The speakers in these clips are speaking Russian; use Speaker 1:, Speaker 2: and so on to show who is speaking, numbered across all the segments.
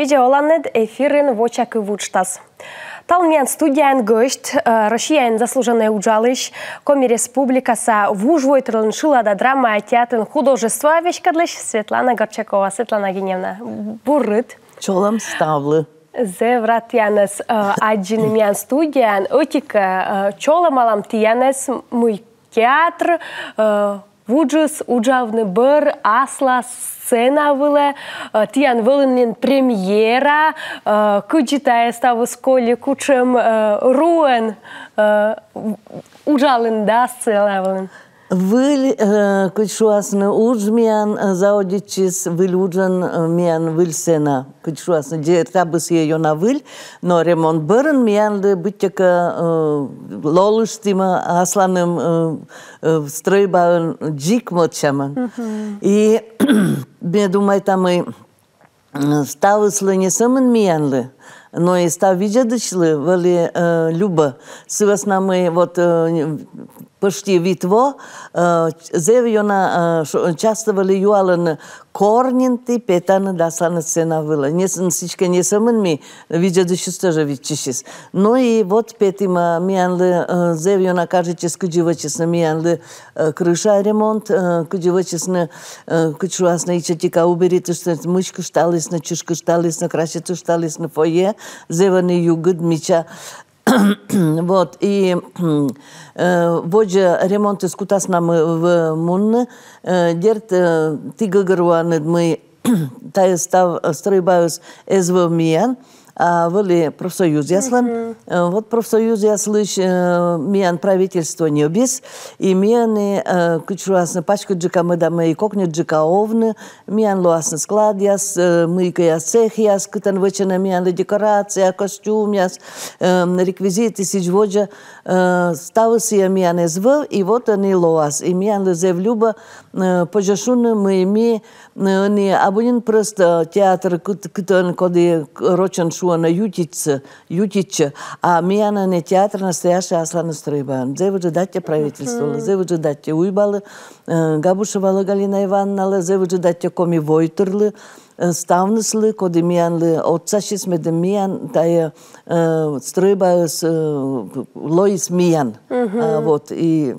Speaker 1: Видеоланет эфирин вочакы вучтас. Талмен студиян гөшт, э, россиян заслуженный уджалыш, Коми вужвой вужвойтрлын шылада драма театрын художества вешкадлыш Светлана Горчакова. Светлана Геневна,
Speaker 2: бурыт. Чолам ставлы.
Speaker 1: Зеврат янес э, аджиным ян студиян, отика э, чолам алам тиянес мой театр, Вуджус, уджавны бір асла сцена выле, е, тиян вылынен премьера, е, күджитая ставы сколи кучем руэн е,
Speaker 2: уджалын да сцена вылын. Vil uh, kutsuasne urzmian zaodicis vil urzen mian vilsena kutsuasne de rabus e jona vil no remon bărân mian de bütjeka uh, lolıştima aslanım uh, străiba în gic măceamă. И мне думаю, там и ставыслы не сымын миянлы, но и став видядычлы, вали люба. Сывас нам и вот Почти пъщевитво, зевиона частавали юален корнинти петана да сана сена вила. Не съм всичка, не съм ми, видя да ще стъжа ви чишис. Но ну и вот петима миян ли, зевиона каже, че скъджива, че сна миян ли крыша ремонт, къджива, че сна къчуа сна и че тика уберите, сна мъжка, щали сна, чешка, щали сна, крашето, шталис на фойе, зеване югът, мича, вот, и э, вожа ремонт искутас нам в мун, дерт э, тига гаруаны мы тая став стройбаюс эзвамиян, э, были а, профсоюз яслан. Э, вот профсоюз яслыш э, мен правительство не без, и э, кучу кучуасна пачка джика мы дамы и кокни джика овны, мен луасна склад яс, мыйка яс цех яс, кытан вычена мен декорация, а костюм яс, реквизиты сиджводжа, ставы сия мен извел, и вот они луас, и мен лызев люба, пожашуны мы ими, не абонин просто театр, кытан коды рочен шу на Ютича, Ютича а мияна не театър настояща Аслана Строибан. Зево джедатя правителствала, зево джедатя уйбала, э, Габушевала Галина Иваннала, зево джедатя коми войтърлы, э, ставныслы, коди миянлы, отца ще сме да миян, тая э, стройба с лоис миян. А вот, и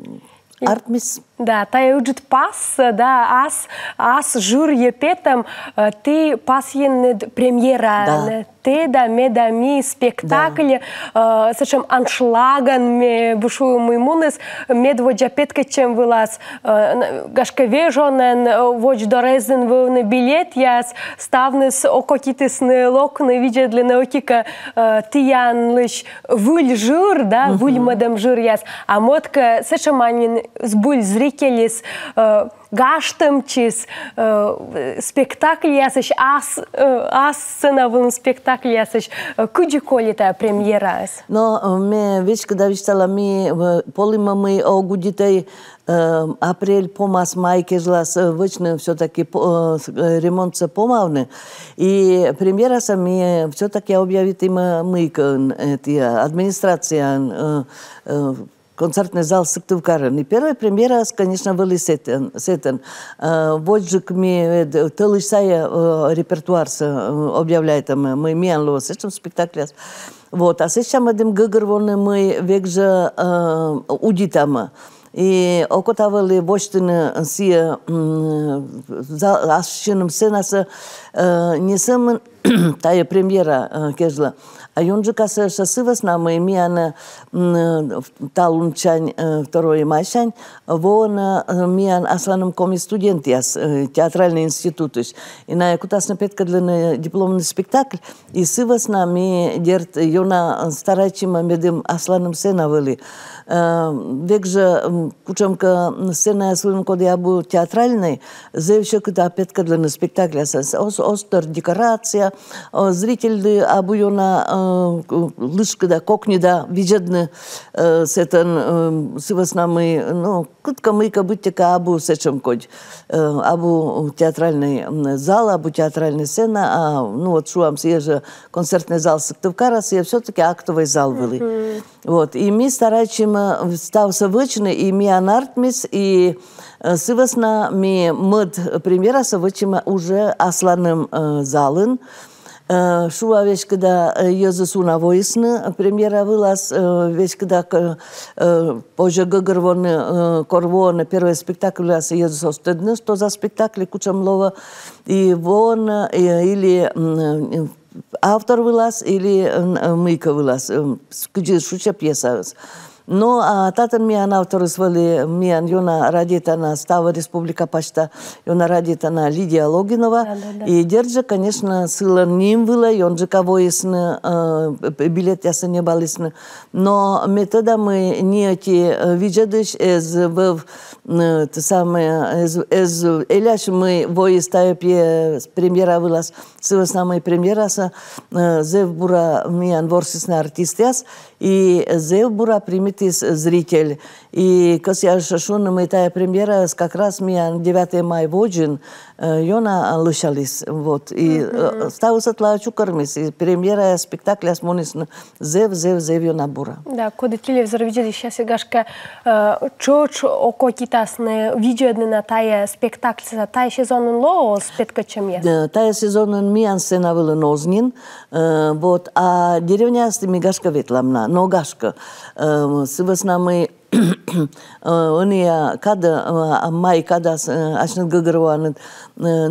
Speaker 2: Артмис да, та тая уджит пас, да, аз,
Speaker 1: аз жур е петам, э, ты пас е премьера, да. ты да ме да ми спектакль, да. э, сачам аншлаган ме бушу мы мунес, ме дводжа петка чем вылаз, э, гашка вежонен, вож дорезен был на билет, я ставны с ококитис на лок, на видя для наукика э, ты ян лыч выль жур, да, вуль мадам жур яс, а мотка сачам анин сбуль зрик atlikėlis, gaštămcis, spektaklį esaš, as, asana vun spektaklį esaš,
Speaker 2: kudži kolita premjeras? No, me već kada vištala mi polima mi oguditaj апрель помас май кезлас вычны все-таки ремонт са помавны. И премьера сами все-таки объявит им мыйкан, администрация концертный зал Сыктывкара. И первая премьера, конечно, были э, э, э, с сетен. Вот же ми тылышсая репертуар объявляет мы мен лос, этом спектакле. Вот, а сейчас мы дым гыгрвоны мы век же уйдем там И окотавали воштины сие за ашчиным сынасы не сымын тая премьера кезла. А ён же касаша сывасна мемиана талун чань второй мащань, вон миан асланом коми студент яс, театральный институт. И на якутасна петка для дипломный спектакль, и сывас на ми дерт, юна старачима медым асланом сена вели. век же кучам ка сцена ја својам кога ја бу театрални, зевше кога петка для спектакля а се ос остар декорација, зрителди а бу на лышка да кокни да видетне се тен си вас намы, ну кутка мы ка бути ка абу сечем код, абу театральный зал, абу театральная сцена, а ну вот шуам се же концертный зал Сыктывкара, се а все-таки актовый зал были. Вот и мы стараемся stāv savāčini i mi anartmis, i сывасна ми мыд примера совычима уже асланым э, залын. Э, шуа вещь, когда э, Йозус на войсны, премьера вылаз, вещь, когда позже Гагарвон Корвон, первый спектакль вылаз Йозус Остедны, что за спектакль Кучамлова, и вон, или автор вылаз, или мыка вылаз, скажи, шуча пьеса вылаз. Но а, тата ми она второсвали, ми она радита на става республика пашта, она радита на Лидия Логинова. Да, да, да. И держа, конечно, сила ним была, и он же кого ясно, э, а, билет я не бал Но метода мы не эти виджадыш, из в то самое, из, из Эляш мы воистая пе премьера вылаз, сила самой премьера са, а, зев бура ми анворсис на артистяс, и зев бура примит aktīvs zритель. Э, и kas я šun мы тая премьера как раз мы 9 мая воджин э, Йона лушалис. Вот. И э, стау сатла чукармис. И премьера спектакля с монис зев зев зев Йона бура.
Speaker 1: Да, коды трилев заровидели сейчас и гашка чоч око китасны видео одны на тая спектакль за тая сезонун ло спетка чем я.
Speaker 2: Тая сезонун ми ансена вылы нознин. Вот. А деревня с тими гашка ветламна. Но гашка. Се свеснамы э, оние када э, мај када э, ашнат гагрванат на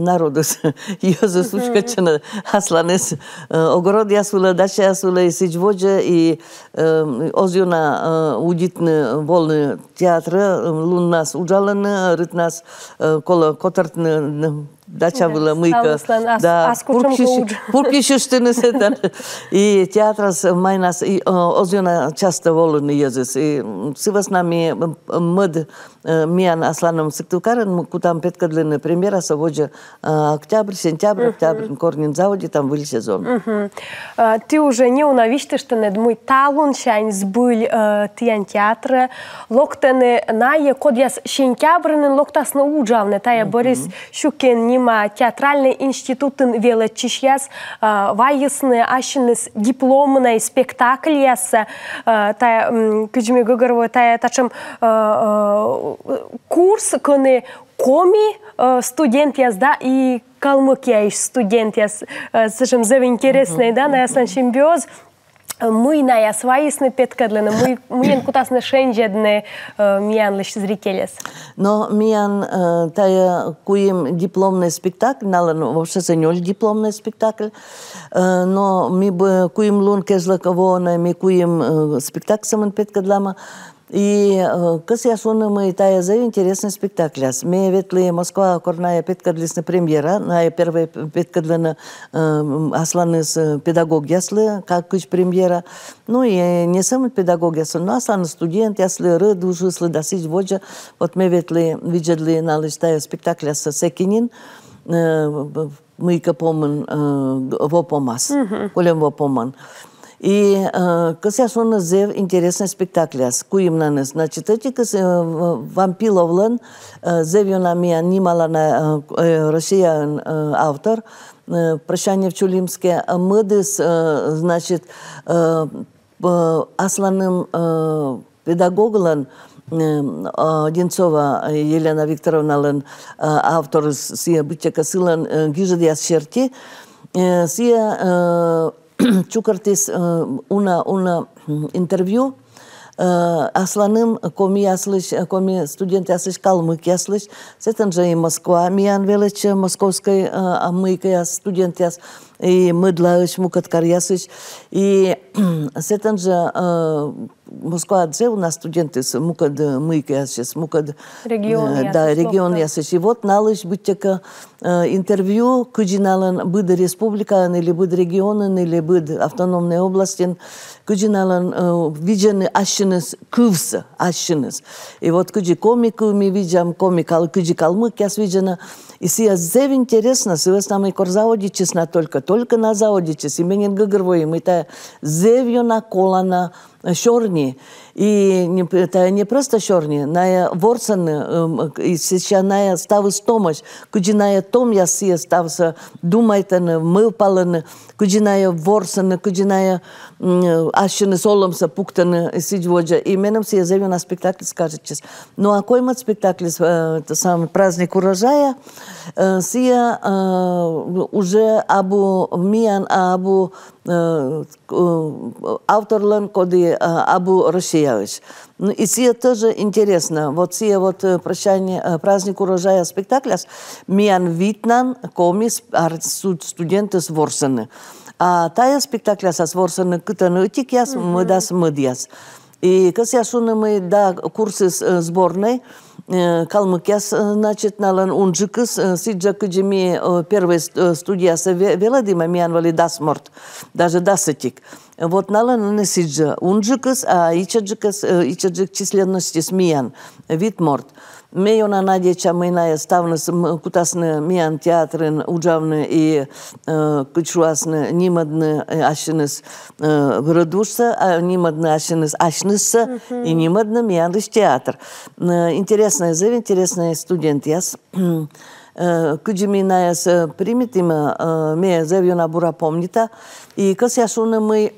Speaker 2: народос Јозо слушкачна асланес огород јасула дача јасула и сиџвоџе и на удитн волни театра лун нас уджален рит нас кола котартн дача была мыка. Да, пуркише ще не се да. И театра се мај нас и озјона часто волен јазис. И сива с нами мъд Э, Миян Аслановым там, ну, кутам предкадлыны премьера, сегодня э, октябрь, сентябрь, октябрь, корнин заводи, там были сезон.
Speaker 1: А, ты уже не унавишь, что не мой талон, талун, шань сбыль э, тиян театра, локтаны на я, код я сентябрын, локтас на уджавны, тая Борис Щукин, нима театральный институтын веле чищяс, вайесны, ашинес дипломный спектакль яса, тая, кюджми гугарву, тая тачым курс, коны коми студент я, язда и Калмыкия студент я сышым зев интересный, да, на ясна чембиоз. Мы на я свои сны петкадлена, мы мы мен кутасны шенжедны миян лишь зрителес.
Speaker 2: Но миян тая куем дипломный спектакль, налан вообще за нёль дипломный спектакль, но ми бы куем лун кезлаковона, ми куем спектакль саман петкадлама, И я э, ясуны мы тая за интересный спектакль. Ме ветли Москва корная петкадлисны премьера, на первая э, петкадлина асланы с э, педагог яслы, как кыч премьера. Ну и не сам педагог но асланы студент яслы ры дужи слы дасыч воджа. Вот ме ветлые виджедли налыч спектакля с Секинин. Мы капомын вопомас, колем вопоман. Mm -hmm. И а, că se asonă zev interesne spectacleas. Cu imna nes. Znači, tăti că se vampilovlăn, zevjona mia nimala na Rusia în прощание в Чулимске, а мы, э, значит, э, асланым э, педагогом Одинцова Елена Викторовна, лен автор сия бытя косылан гижедия черти, сия çukurtis una una interview Асланым коми яслыш, коми студент яслыш, калмык яслыш. Сетен же и Москва. Миян велич московской амыйка яс, студент яс. и мы для мыдлаыш мукаткарясыш. И с этим же э, Москва же у нас студенты с мукад э, мыйки сейчас мукад регион э, да регион я и вот налыш быть така интервью куджиналан быд республика, или быд регион, или быд автономной областин куджиналан виджен ашинес кувс ашинес и вот куди комику ми виджам комикал куди калмык я виджена и сейчас зев интересно с вы с нами корзаводи честно только только на заодиче, сименен гыгырвоим, это зевью на колана, э, шорни. І та не просто чорні, на ворсен і эм, сейчас на став стомаш, куди на том я си стався думайте, мил пален, куди на ворсен, куди на ашен солом са пуктен сидь воджа. І мене си зевю на спектакль скаже чес. Ну а кой мат спектакль э, сам праздник урожая, э, си э, уже або міян, або авторлен, коди або Росія. Андреевич. Ну, и сие тоже интересно. Вот сие вот э, прощание, э, праздник урожая спектакля «Миан Витнан, комис, студенты с Ворсены». А тая спектакля со Ворсены утик яс, мыдас, мыдяс». И кыз мы да курсы э, сборной, Калмык яс значит, налан унжикыс, сиджа кыджими первой студиясы веладима, миян вали дасморт, даже дасытик. Дас вот нала нанесиджа унджикас, а ичаджикас, э, ичаджик численности смиян, витморт. Мејона најдеќа мина е ставна сам кутасне мијан театры, уџавне и э, кучуасне нимадне э, ашенес градуша, а нимадне ашенес ашнеса и нимадне мијан театр. Интересная, е интересная интересна е студент јас. Кыджимина яс э, примет има, э, ме зевью на бура помнита, и кас шуна мы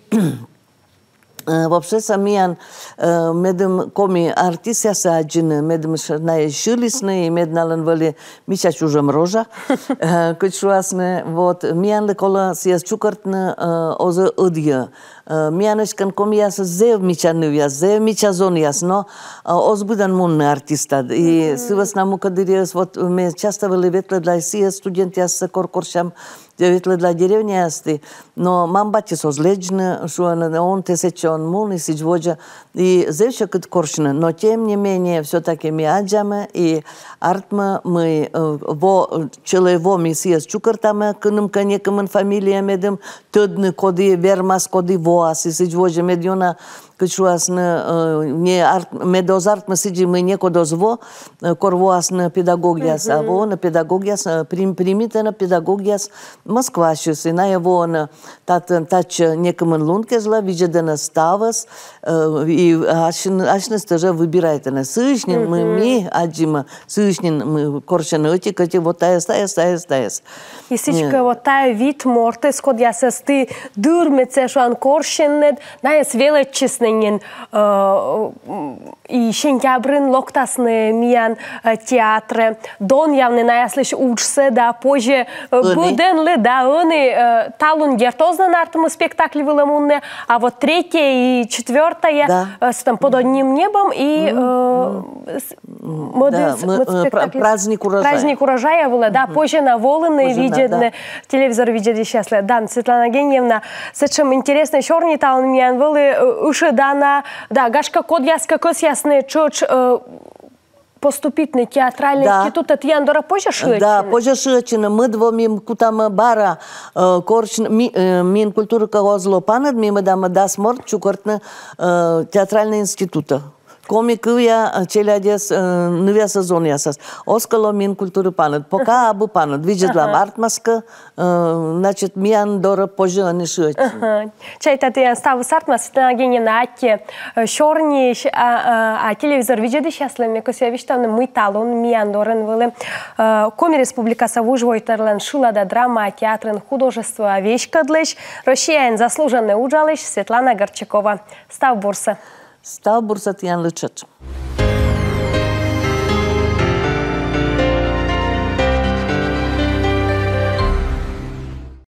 Speaker 2: Вообще самиан медем коми артисија се аджине, медем шнај шилисне и меднален вели мича чужем рожа, кој шуасне вот мијан лекола си јас чукартне озе одија. Мијанешкан коми јас зев мича нив јас, зев мича зон јас, но озбудан мун на артиста. И сивас наму кадирија вот ме часта вели ветле да си студент јас се коркоршам Ведь для деревни асты. Но мам бати со зледжна, что он те сече, он мул, и сичводжа. И зельше кыт коршна. Но тем не менее, все-таки мы аджаме и артма мы во челево ми сиес чукартаме, кыным канекам фамилия медем, тъдны коди, вермас коди воас, и сичводжа медиона. кычуасны не медоз артмысыжы мыне кодозво корвуасны педагогияс аво на педагогияс примитена педагогияс Москва шусы на его на татын тач некамын лункезла вижедена ставас и ашын ашны стажа выбирайте на сышнин мы ми аджима сышнин мы коршен өти кати вот тая стая стая стая и сичка
Speaker 1: вот тая вид мортес код ясасты дурмеце шуан коршеннет на яс веле чесне Э, и сентябрын локтасны миян э, театры дон на аяслыш учсы да позже э, буденлы да оны талун на артымы спектакли вылымунны а вот третья и четвертая да. с там под одним небом и ну,
Speaker 2: ну, да, праздник урожая праздник
Speaker 1: урожая было да позже на волны виден телевизор видели счастливо да Светлана Геньевна зачем интересно черный талун миян вылы уши дана, да, Гашка Кодјаска кој си чуч э, чуч, поступитни театральний да. інститут от Яндора Пожашуєчина? Да,
Speaker 2: Пожашуєчина. Ми двом бара э, корчин, ми, э, мін культура кого злопанад, ми мадам да смор чукортна э, театральний комикывя челядес новия сезон ясас. Оскало мин культуру панат. Пока абу панат. Вижедлам мартмаска, значит, миян дора позже они шуэч.
Speaker 1: Чай таты ставы сартмас, на гене на аке шорни, а телевизор вижеды счастливыми, косе виштаны мы талон миян Коми вылы. Коми республикасы шула да драма, театрын художество, вещь кадлыш. Россиян заслуженный уджалыш Светлана Горчакова. Став борса. стал бурсатиян лъчът.